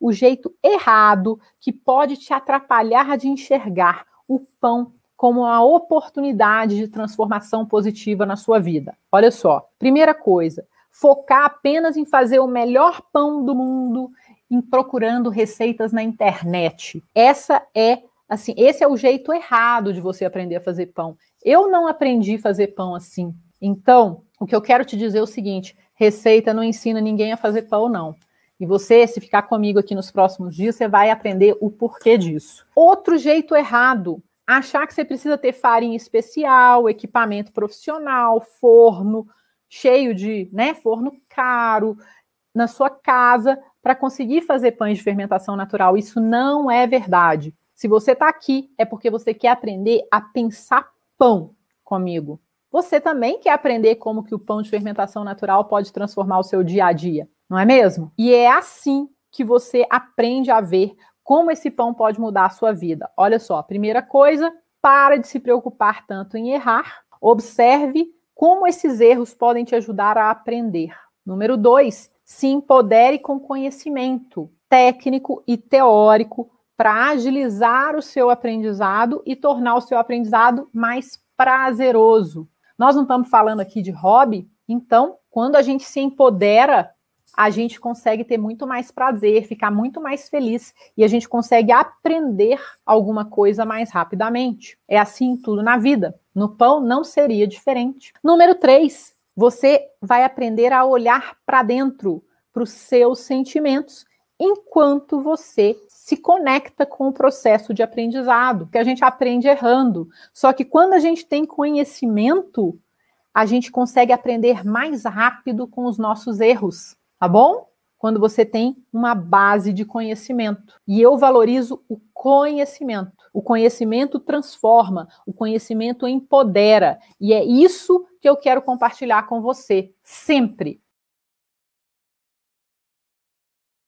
o jeito errado que pode te atrapalhar de enxergar o pão como a oportunidade de transformação positiva na sua vida. Olha só, primeira coisa, focar apenas em fazer o melhor pão do mundo, em procurando receitas na internet. Essa é assim, esse é o jeito errado de você aprender a fazer pão. Eu não aprendi a fazer pão assim. Então, o que eu quero te dizer é o seguinte: receita não ensina ninguém a fazer pão não. E você, se ficar comigo aqui nos próximos dias, você vai aprender o porquê disso. Outro jeito errado achar que você precisa ter farinha especial, equipamento profissional, forno cheio de, né, forno caro na sua casa para conseguir fazer pães de fermentação natural. Isso não é verdade. Se você está aqui, é porque você quer aprender a pensar pão comigo. Você também quer aprender como que o pão de fermentação natural pode transformar o seu dia a dia não é mesmo? E é assim que você aprende a ver como esse pão pode mudar a sua vida. Olha só, primeira coisa, para de se preocupar tanto em errar, observe como esses erros podem te ajudar a aprender. Número dois, se empodere com conhecimento técnico e teórico para agilizar o seu aprendizado e tornar o seu aprendizado mais prazeroso. Nós não estamos falando aqui de hobby, então, quando a gente se empodera a gente consegue ter muito mais prazer, ficar muito mais feliz e a gente consegue aprender alguma coisa mais rapidamente. É assim tudo na vida. No pão não seria diferente. Número 3, você vai aprender a olhar para dentro, para os seus sentimentos, enquanto você se conecta com o processo de aprendizado, que a gente aprende errando. Só que quando a gente tem conhecimento, a gente consegue aprender mais rápido com os nossos erros tá bom? Quando você tem uma base de conhecimento. E eu valorizo o conhecimento. O conhecimento transforma, o conhecimento empodera. E é isso que eu quero compartilhar com você, sempre.